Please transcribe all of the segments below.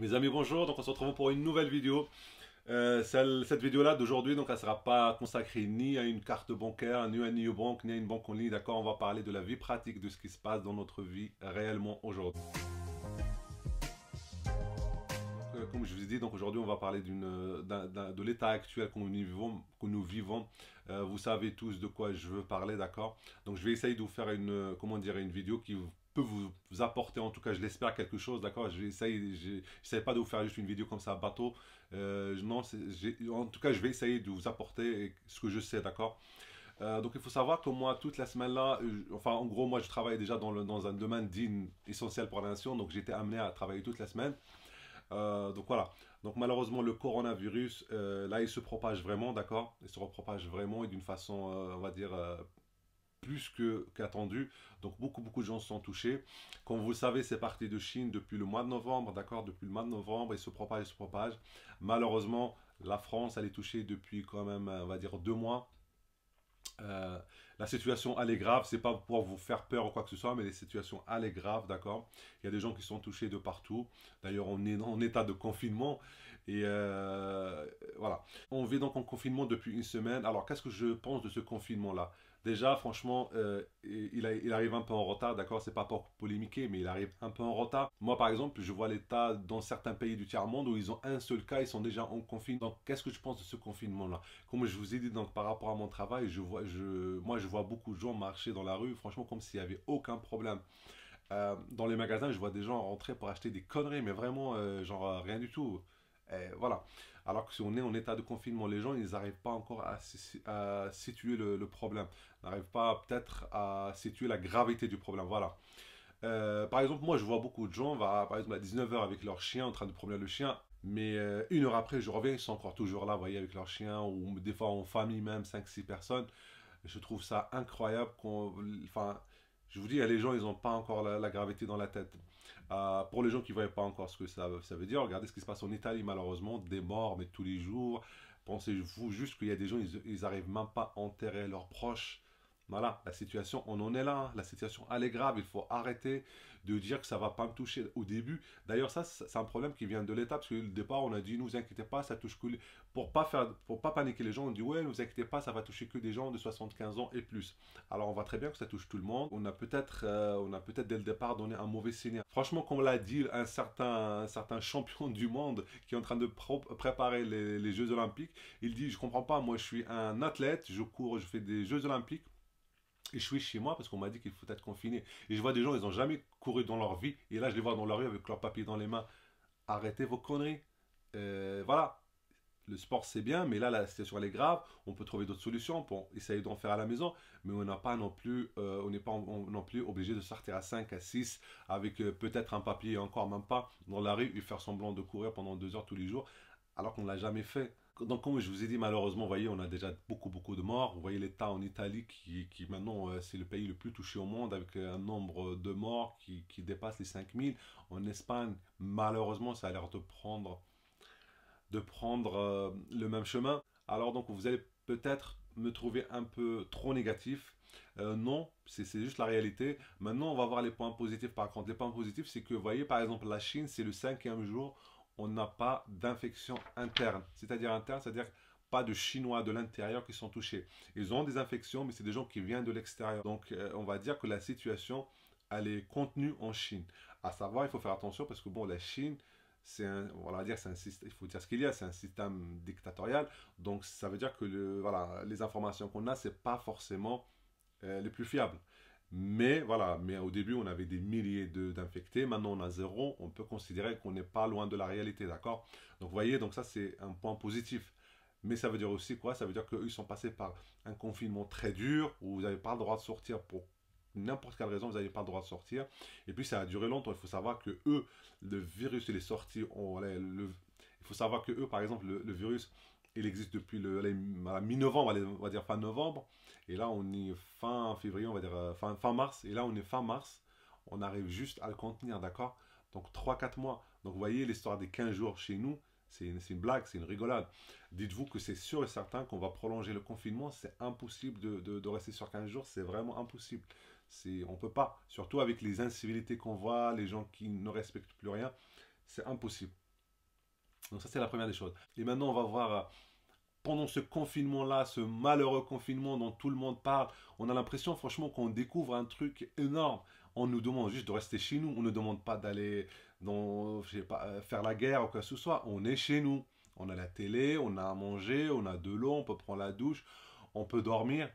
Mes amis, bonjour. Donc, on se retrouve pour une nouvelle vidéo. Euh, cette vidéo-là d'aujourd'hui, donc, elle ne sera pas consacrée ni à une carte bancaire, ni à une banque, ni à une banque en ligne. D'accord On va parler de la vie pratique, de ce qui se passe dans notre vie réellement aujourd'hui. Euh, comme je vous ai dit, donc aujourd'hui on va parler d'une, euh, de l'état actuel que nous vivons. Que nous vivons. vous savez tous de quoi je veux parler, d'accord Donc je vais essayer de vous faire une, comment dire, une vidéo qui vous peut vous, apporter, en tout cas, je l'espère, quelque chose, d'accord J'essaye, sais pas de vous faire juste une vidéo comme ça, bateau. Euh, non, en tout cas, je vais essayer de vous apporter ce que je sais, d'accord euh, donc il faut savoir que moi, toute la semaine-là, euh, enfin en gros, moi je travaille déjà dans, le, dans un domaine digne essentiel pour la nation, donc j'étais amené à travailler toute la semaine. Euh, donc voilà. Donc malheureusement, le coronavirus, là, il se propage vraiment, d'accord Il se propage vraiment et d'une façon, on va dire, plus qu'attendu. Donc beaucoup, beaucoup de gens sont touchés. Comme vous le savez, c'est parti de Chine depuis le mois de novembre, d'accord Depuis le mois de novembre, il se propage, il se propage. Malheureusement, la France, elle est touchée depuis quand même, euh, on va dire, deux mois. Euh, la situation, elle est grave. C'est pas pour vous faire peur ou quoi que ce soit, mais les situations, elle est grave, d'accord Il y a des gens qui sont touchés de partout. D'ailleurs, on est en état de confinement. Et euh, voilà. On vit donc en confinement depuis une semaine. Alors, qu'est-ce que je pense de ce confinement-là Déjà, franchement, euh, il, arrive un peu en retard, d'accord C'est pas pour polémiquer, mais il arrive un peu en retard. Moi, par exemple, je vois l'État dans certains pays du tiers-monde où ils ont un seul cas, ils sont déjà en confinement. Donc, qu'est-ce que je pense de ce confinement-là Comme je vous ai dit, donc, par rapport à mon travail, je vois, moi, je vois beaucoup de gens marcher dans la rue, franchement, comme s'il n'y avait aucun problème. Euh, dans les magasins, je vois des gens rentrer pour acheter des conneries, mais vraiment, euh, genre, rien du tout voilà. Alors que si on est en état de confinement, les gens, ils n'arrivent pas encore à, situer le, le problème, n'arrivent pas peut-être à situer la gravité du problème. Voilà. Euh, par exemple, moi, je vois beaucoup de gens, par exemple, à 19h avec leur chien, en train de promener le chien. Mais euh, une heure après, je reviens, ils sont encore toujours là, voyez, avec leur chien, ou des fois en famille même, 5-6 personnes. Je trouve ça incroyable. Enfin, je vous dis, les gens, ils n'ont pas encore la, gravité dans la tête. Euh, pour les gens qui ne voyaient pas encore ce que ça, veut dire, regardez ce qui se passe en Italie, malheureusement, des morts, mais tous les jours. Pensez-vous juste qu'il y a des gens, ils n'arrivent même pas à enterrer leurs proches. Voilà, la situation, on en est là. La situation, elle est grave. Il faut arrêter de dire que ça va pas me toucher au début. D'ailleurs, ça, c'est un problème qui vient de l'État. Parce que le départ, on a dit, ne vous inquiétez pas, ça touche que... Pour pas faire, pour pas paniquer les gens, on dit, ouais, ne vous inquiétez pas, ça va toucher que des gens de 75 ans et plus. Alors, on voit très bien que ça touche tout le monde. On a peut-être, euh, on a peut-être dès le départ donné un mauvais signal. Franchement, comme l'a dit un certain, un certain champion du monde qui est en train de préparer les, les Jeux Olympiques, il dit, je comprends pas, moi, je suis un athlète, je cours, je fais des Jeux Olympiques et je suis chez moi parce qu'on m'a dit qu'il faut être confiné. Et je vois des gens, ils n'ont jamais couru dans leur vie. Et là, je les vois dans la rue avec leur papier dans les mains. Arrêtez vos conneries. Euh, voilà. Le sport, c'est bien, mais là, la situation, elle est grave. On peut trouver d'autres solutions pour essayer d'en faire à la maison. Mais on n'a pas non plus, euh, on n'est pas non plus obligé de sortir à 5, à 6, avec euh, peut-être un papier, encore même pas, dans la rue et faire semblant de courir pendant deux heures tous les jours alors qu'on ne l'a jamais fait. Donc, comme je vous ai dit, malheureusement, vous voyez, on a déjà beaucoup, beaucoup de morts. Vous voyez l'État en Italie qui, qui maintenant, euh, c'est le pays le plus touché au monde avec euh, un nombre de morts qui, qui dépasse les 5000. En Espagne, malheureusement, ça a l'air de prendre, de prendre euh, le même chemin. Alors, donc, vous allez peut-être me trouver un peu trop négatif. non, c'est juste la réalité. Maintenant, on va voir les points positifs. Par contre, les points positifs, c'est que, vous voyez, par exemple, la Chine, c'est le cinquième jour on n'a pas d'infection interne. C'est-à-dire interne, c'est-à-dire pas de Chinois de l'intérieur qui sont touchés. Ils ont des infections, mais c'est des gens qui viennent de l'extérieur. Donc, euh, on va dire que la situation, elle est contenue en Chine. À savoir, il faut faire attention parce que, bon, la Chine, c'est un, dire, système, il faut dire ce qu'il y a, c'est un système dictatorial. Donc, ça veut dire que les informations qu'on a, c'est pas forcément euh, les plus fiables. Mais voilà, mais au début, on avait des milliers d'infectés. Maintenant, on a zéro. On peut considérer qu'on n'est pas loin de la réalité, d'accord Donc, vous voyez, donc ça, c'est un point positif. Mais ça veut dire aussi quoi Ça veut dire qu'eux, sont passés par un confinement très dur où vous n'avez pas le droit de sortir pour n'importe quelle raison, vous n'avez pas le droit de sortir. Et puis, ça a duré longtemps. Il faut savoir que eux, le virus, il est sorti. il faut savoir que eux, par exemple, le virus, il existe depuis le, mi-novembre, on va dire fin novembre. Et là, on est fin février, on va dire euh, fin, fin mars. Et là, on est fin mars. On arrive juste à le contenir, d'accord Donc 3-4 mois. Donc vous voyez, l'histoire des 15 jours chez nous, c'est une, blague, c'est une rigolade. Dites-vous que c'est sûr et certain qu'on va prolonger le confinement. C'est impossible de, de, rester sur 15 jours. C'est vraiment impossible. On ne peut pas. Surtout avec les incivilités qu'on voit, les gens qui ne respectent plus rien. C'est impossible. Donc ça, c'est la première des choses. Et maintenant, on va voir euh, pendant ce confinement-là, ce malheureux confinement dont tout le monde parle, on a l'impression franchement qu'on découvre un truc énorme. On nous demande juste de rester chez nous. On ne demande pas d'aller pas, euh, faire la guerre ou quoi que ce soit. On est chez nous. On a la télé, on a à manger, on a de l'eau, on peut prendre la douche, on peut dormir.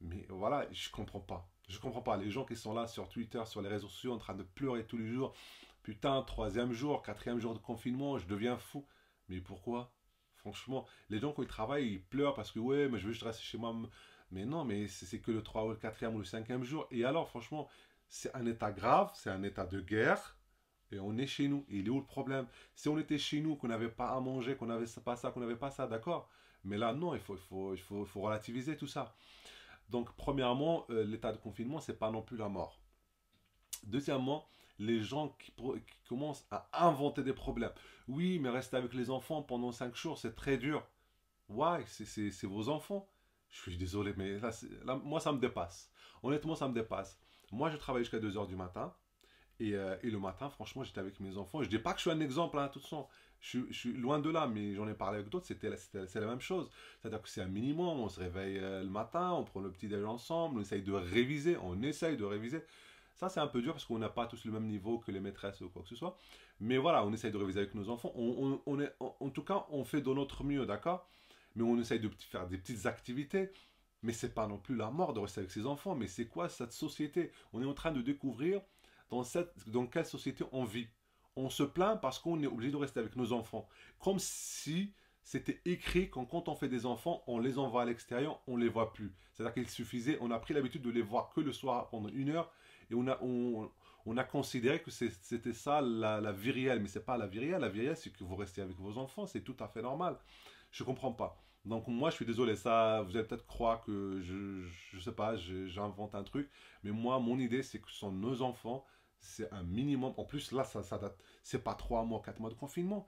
Mais voilà, je ne comprends pas. Je ne comprends pas. Les gens qui sont là sur Twitter, sur les réseaux sociaux, en train de pleurer tous les jours, Putain, troisième jour, quatrième jour de confinement, je deviens fou. Mais pourquoi Franchement, les gens quand ils travaillent, ils pleurent parce que ouais, mais je veux juste rester chez moi. Mais non, mais c'est que le 3 ou le quatrième ou le cinquième jour. Et alors, franchement, c'est un état grave, c'est un état de guerre. Et on est chez nous. Et il est où le problème Si on était chez nous, qu'on n'avait pas à manger, qu'on n'avait pas ça, qu'on n'avait pas ça, d'accord Mais là, non, il faut, il faut, faut, relativiser tout ça. Donc, premièrement, euh, l'état de confinement, c'est pas non plus la mort. Deuxièmement, les gens qui, commencent à inventer des problèmes. Oui, mais rester avec les enfants pendant cinq jours, c'est très dur. ouais C'est vos enfants. Je suis désolé, mais moi, ça me dépasse. Honnêtement, ça me dépasse. Moi, je travaille jusqu'à 2h du matin. Euh, et, le matin, franchement, j'étais avec mes enfants. Je ne dis pas que je suis un exemple, hein, tout de suite. Je, suis loin de là, mais j'en ai parlé avec d'autres, c'est la même chose. C'est-à-dire que c'est un minimum, on se réveille euh, le matin, on prend le petit déjeuner ensemble, on essaye de réviser, on essaye de réviser. Ça, c'est un peu dur parce qu'on n'a pas tous le même niveau que les maîtresses ou quoi que ce soit. Mais voilà, on essaye de réviser avec nos enfants. On, on, est, en, tout cas, on fait de notre mieux, d'accord Mais on essaye de faire des petites activités. Mais c'est pas non plus la mort de rester avec ses enfants. Mais c'est quoi cette société On est en train de découvrir dans, cette, dans quelle société on vit. On se plaint parce qu'on est obligé de rester avec nos enfants. Comme si c'était écrit quand, quand on fait des enfants, on les envoie à l'extérieur, on ne les voit plus. C'est-à-dire qu'il suffisait, on a pris l'habitude de les voir que le soir pendant une heure et on a, on, a considéré que c'était ça la, vie réelle. Mais ce n'est pas la vie réelle. La vie réelle, c'est que vous restez avec vos enfants. C'est tout à fait normal. Je ne comprends pas. Donc moi, je suis désolé, ça, vous allez peut-être croire que je, ne sais pas, j'invente un truc, mais moi, mon idée, c'est que ce sont nos enfants, c'est un minimum. En plus, là, ça, ça date, c'est pas trois mois, quatre mois de confinement.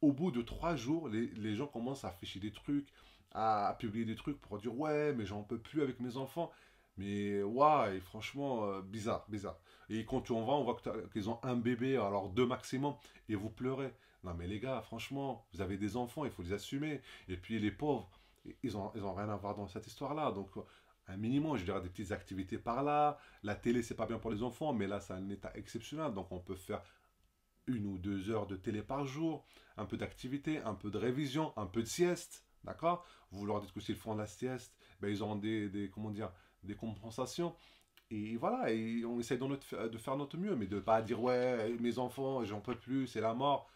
au bout de trois jours, les, gens commencent à afficher des trucs, à publier des trucs pour dire ouais, mais j'en peux plus avec mes enfants. Mais waouh, franchement, euh, bizarre, bizarre. Et quand tu en on voit qu'ils ont un bébé, alors deux maximum, et vous pleurez. Non mais les gars, franchement, vous avez des enfants, il faut les assumer. Et puis les pauvres, ils n'ont ils ont rien à voir dans cette histoire-là. Donc un minimum, je dirais des petites activités par là. La télé, c'est pas bien pour les enfants, mais là, c'est un état exceptionnel. Donc on peut faire une ou deux heures de télé par jour, un peu d'activité, un peu de révision, un peu de sieste. D'accord Vous leur dites que s'ils font de la sieste, ben, ils ont des comment dire, des compensations. Et voilà, et on essaie de faire notre mieux, mais de pas dire ouais, mes enfants, j'en peux plus, c'est la mort.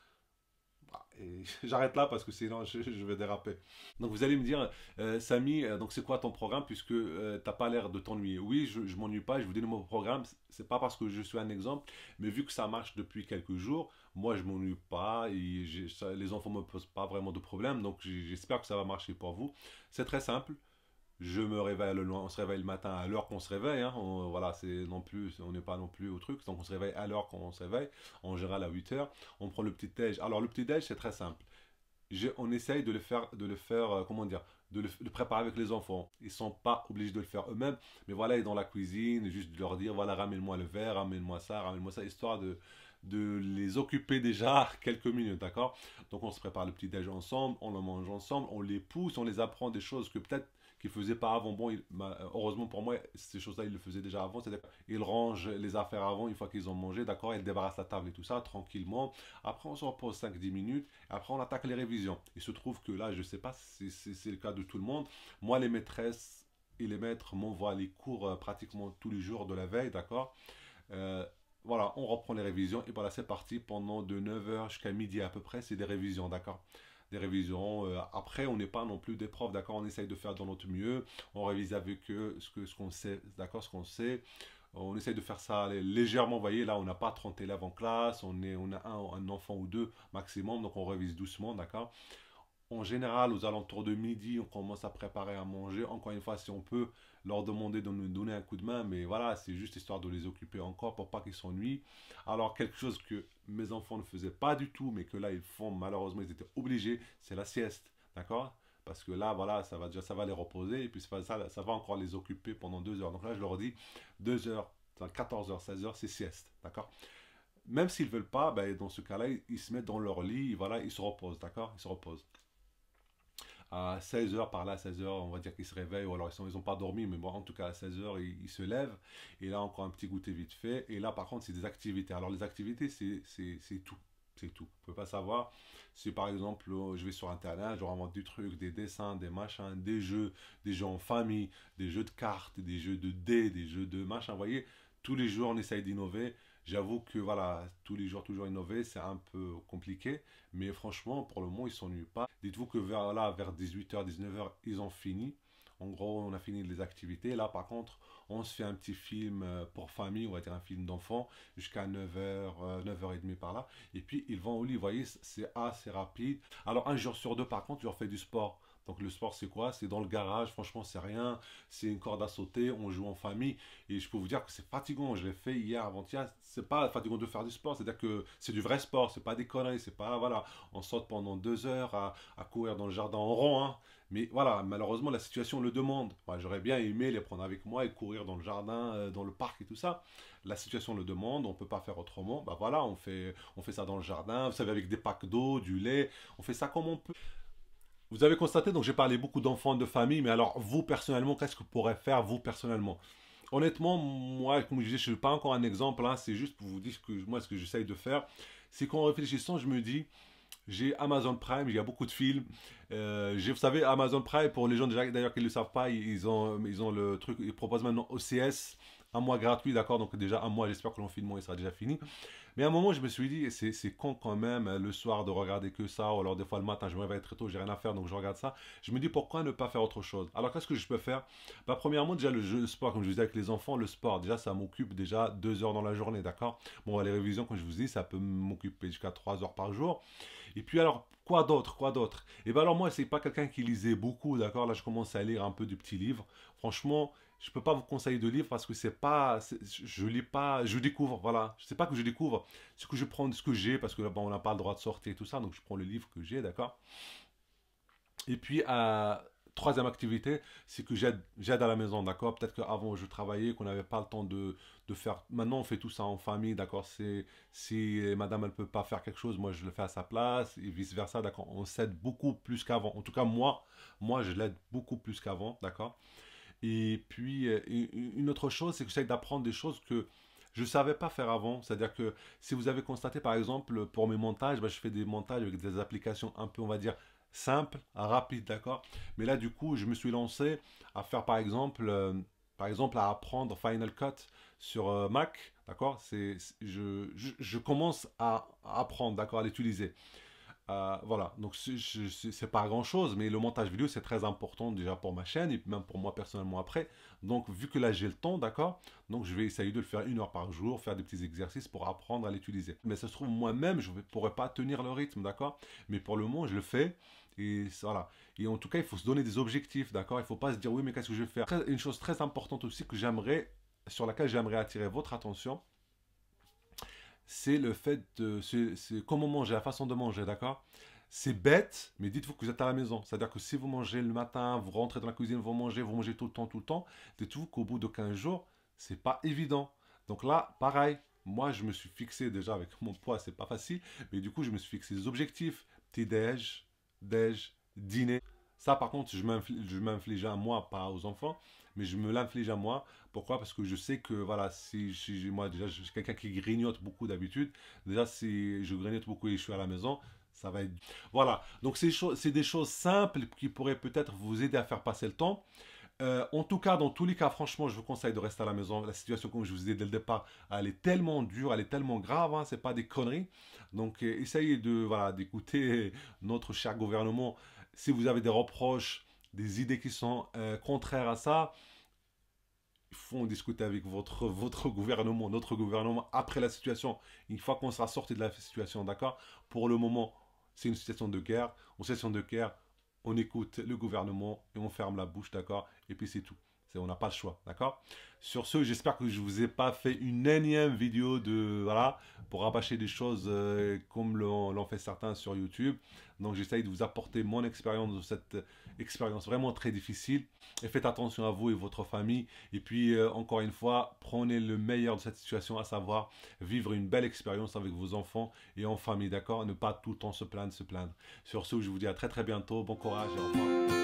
Bah, j'arrête là parce que sinon je, vais déraper. Donc vous allez me dire, euh, Samy, euh, donc c'est quoi ton programme puisque tu euh, t'as pas l'air de t'ennuyer Oui, je, ne m'ennuie pas, je vous donne mon programme. C'est pas parce que je suis un exemple, mais vu que ça marche depuis quelques jours, moi je m'ennuie pas et les enfants me posent pas vraiment de problème. Donc j'espère que ça va marcher pour vous. C'est très simple je me réveille le on se réveille le matin à l'heure qu'on se réveille hein, on, voilà c'est non plus on n'est pas non plus au truc donc on se réveille à l'heure qu'on se réveille en général à 8 heures on prend le petit déj alors le petit déj c'est très simple on essaye de le faire de le faire euh, comment dire de le, préparer avec les enfants ils sont pas obligés de le faire eux-mêmes mais voilà ils sont dans la cuisine juste de leur dire voilà ramène-moi le verre ramène-moi ça ramène-moi ça histoire de de les occuper déjà quelques minutes, d'accord Donc on se prépare le petit déj ensemble, on le mange ensemble, on les pousse, on les apprend des choses que peut-être faisait pas avant. Bon, il, heureusement pour moi, ces choses-là, il le faisait déjà avant. C'est-à-dire, il range les affaires avant, une fois qu'ils ont mangé, d'accord, il débarrasse la table et tout ça, tranquillement. Après, on se repose 5-10 minutes. Après, on attaque les révisions. Il se trouve que là, je sais pas si, c'est le cas de tout le monde. Moi, les maîtresses et les maîtres m'envoient les cours euh, pratiquement tous les jours de la veille, d'accord euh, voilà, on reprend les révisions et voilà, c'est parti pendant de 9h jusqu'à midi à peu près, c'est des révisions, d'accord révisions. Euh, après, on n'est pas non plus des profs, d'accord On essaye de faire de notre mieux. On révise avec eux ce qu'on ce qu'on sait, d'accord Ce qu'on sait. Euh, on essaye de faire ça légèrement, voyez, là on n'a pas 30 élèves en classe, on, est, on a un enfant ou deux maximum, donc on révise doucement, d'accord en général, aux alentours de midi, on commence à préparer à manger. Encore une fois, si on peut leur demander de nous donner un coup de main, mais voilà, c'est juste histoire de les occuper encore pour pas qu'ils s'ennuient. Alors, quelque chose que mes enfants ne faisaient pas du tout, mais que là, ils font, malheureusement, ils étaient obligés, c'est la sieste. D'accord parce que là, voilà, ça va déjà, ça va les reposer, et puis ça, ça va encore les occuper pendant deux heures. Donc là, je leur dis, deux heures, 14 heures, 16 heures, c'est sieste, d'accord Même s'ils veulent pas, ben, dans ce cas-là, ils, se mettent dans leur lit, voilà, ils se reposent, d'accord Ils se reposent à 16h, par là, 16h, on va dire qu'ils se réveillent, ou alors ils n'ont pas dormi, mais bon, en tout cas, à 16h, ils, se lèvent, et là, encore un petit goûter vite fait, et là, par contre, c'est des activités. Alors, les activités, c'est tout. C'est tout. On ne pas savoir si, par exemple, euh, je vais sur Internet, je remonte du truc, des dessins, des machins, des jeux, des jeux en famille, des jeux de cartes, des jeux de dés, des jeux de machin. Vous voyez, tous les jours, on essaye d'innover. J'avoue que voilà, tous les jours, toujours innover, c'est un peu compliqué. Mais franchement, pour le moment, ils s'ennuient pas. Dites-vous que vers là, vers 18h, 19h, ils ont fini. En gros, on a fini les activités. Là, par contre, on se fait un petit film euh, pour famille, on va dire un film d'enfant, jusqu'à 9h, euh, 9h30 par là. Et puis, ils vont au lit, vous voyez, c'est assez rapide. Alors, un jour sur deux, par contre, je leur fais du sport. Donc le sport c'est quoi C'est dans le garage, franchement c'est rien, c'est une corde à sauter, on joue en famille et je peux vous dire que c'est fatigant, je l'ai fait hier avant-hier, c'est pas fatigant de faire du sport, c'est-à-dire que c'est du vrai sport, c'est pas des conneries, c'est pas voilà, on saute pendant deux heures à, courir dans le jardin en rond, hein. mais voilà, malheureusement la situation le demande. j'aurais bien aimé les prendre avec moi et courir dans le jardin, euh, dans le parc et tout ça. La situation le demande, on peut pas faire autrement, bah voilà, on fait, on fait ça dans le jardin, vous savez avec des packs d'eau, du lait, on fait ça comme on peut. Vous avez constaté, donc j'ai parlé beaucoup d'enfants de famille, mais alors vous personnellement, qu'est-ce que vous pourrez faire vous personnellement Honnêtement, moi, comme je disais, je ne suis pas encore un exemple, hein, c'est juste pour vous dire que moi, ce que j'essaye de faire, c'est qu'en réfléchissant, je me dis, j'ai Amazon Prime, il y a beaucoup de films. Euh, vous savez, Amazon Prime, pour les gens d'ailleurs qui ne le savent pas, ils ont, ils ont le truc, ils proposent maintenant OCS, un mois gratuit, d'accord Donc déjà un mois, j'espère que l'on il sera déjà fini. Mais à un moment, je me suis dit, c'est con quand même, hein, le soir de regarder que ça, ou alors des fois le matin, je me réveille très tôt, j'ai rien à faire, donc je regarde ça. Je me dis, pourquoi ne pas faire autre chose Alors, qu'est-ce que je peux faire bah, Premièrement, déjà le jeu, sport, comme je vous disais avec les enfants, le sport, déjà, ça m'occupe déjà deux heures dans la journée, d'accord Bon, les révisions, comme je vous dis, ça peut m'occuper jusqu'à trois heures par jour. Et puis, alors, Quoi d'autre Quoi d'autre Et eh ben alors moi, c'est pas quelqu'un qui lisait beaucoup, d'accord Là, je commence à lire un peu du petit livre. Franchement, je peux pas vous conseiller de livre parce que c'est pas, je lis pas, je découvre, voilà. Je sais pas que je découvre, ce que je prends, ce que j'ai, parce que là on n'a pas le droit de sortir et tout ça, donc je prends le livre que j'ai, d'accord. Et puis, euh, troisième activité, c'est que j'aide à la maison, d'accord Peut-être qu'avant, je travaillais, qu'on n'avait pas le temps de, de, faire... Maintenant, on fait tout ça en famille, d'accord Si madame, elle ne peut pas faire quelque chose, moi, je le fais à sa place, et vice-versa, d'accord On s'aide beaucoup plus qu'avant. En tout cas, moi, moi je l'aide beaucoup plus qu'avant, d'accord et puis, euh, une autre chose, c'est que j'essaie d'apprendre des choses que je ne savais pas faire avant. C'est-à-dire que si vous avez constaté, par exemple, pour mes montages, bah, je fais des montages avec des applications un peu, on va dire, simples, rapides, d'accord Mais là, du coup, je me suis lancé à faire, par exemple, euh, par exemple à apprendre Final Cut sur euh, Mac, d'accord je, je, je, commence à apprendre, d'accord, à l'utiliser. Euh, voilà, donc c'est pas grand chose, mais le montage vidéo c'est très important déjà pour ma chaîne et même pour moi personnellement après. Donc, vu que là j'ai le temps, d'accord, donc je vais essayer de le faire une heure par jour, faire des petits exercices pour apprendre à l'utiliser. Mais ça se trouve, moi-même je ne pourrais pas tenir le rythme, d'accord, mais pour le moment je le fais. Et voilà. Et en tout cas, il faut se donner des objectifs, d'accord Il faut pas se dire, oui, mais qu'est-ce que je vais faire Une chose très importante aussi que j'aimerais, sur laquelle j'aimerais attirer votre attention, c'est le fait de. comment manger, la façon de manger, d'accord c'est bête, mais dites-vous que vous êtes à la maison. C'est-à-dire que si vous mangez le matin, vous rentrez dans la cuisine, vous mangez, vous mangez tout le temps, tout le temps, dites-vous qu'au bout de 15 jours, c'est pas évident. Donc là, pareil, moi je me suis fixé déjà avec mon poids, c'est pas facile, mais du coup je me suis fixé des objectifs. Petit déj, déj, dîner. Ça par contre, je m'inflige à moi, pas aux enfants mais je me l'inflige à moi. Pourquoi Parce que je sais que, voilà, si, moi, déjà, je suis quelqu'un qui grignote beaucoup d'habitude. Déjà, si je grignote beaucoup et je suis à la maison, ça va être... Voilà, donc c'est des choses simples qui pourraient peut-être vous aider à faire passer le temps. Euh, en tout cas, dans tous les cas, franchement, je vous conseille de rester à la maison. La situation, comme je vous disais dès le départ, elle est tellement dure, elle est tellement grave, hein, c'est pas des conneries. Donc, euh, essayez de voilà d'écouter notre cher gouvernement. Si vous avez des reproches, des idées qui sont euh, contraires à ça, il faut discuter avec votre, votre gouvernement, notre gouvernement, après la situation, une fois qu'on sera sorti de la situation, d'accord Pour le moment, c'est une situation de guerre. En situation de guerre, on écoute le gouvernement et on ferme la bouche, d'accord Et puis c'est tout on n'a pas le choix, d'accord Sur ce, j'espère que je vous ai pas fait une énième vidéo de, voilà, pour rabâcher des choses euh, comme l'ont fait certains sur YouTube. Donc, j'essaye de vous apporter mon expérience de cette expérience vraiment très difficile. Et faites attention à vous et votre famille. Et puis, euh, encore une fois, prenez le meilleur de cette situation, à savoir vivre une belle expérience avec vos enfants et en famille, d'accord Ne pas tout le temps se plaindre, se plaindre. Sur ce, je vous dis à très très bientôt. Bon courage et au revoir.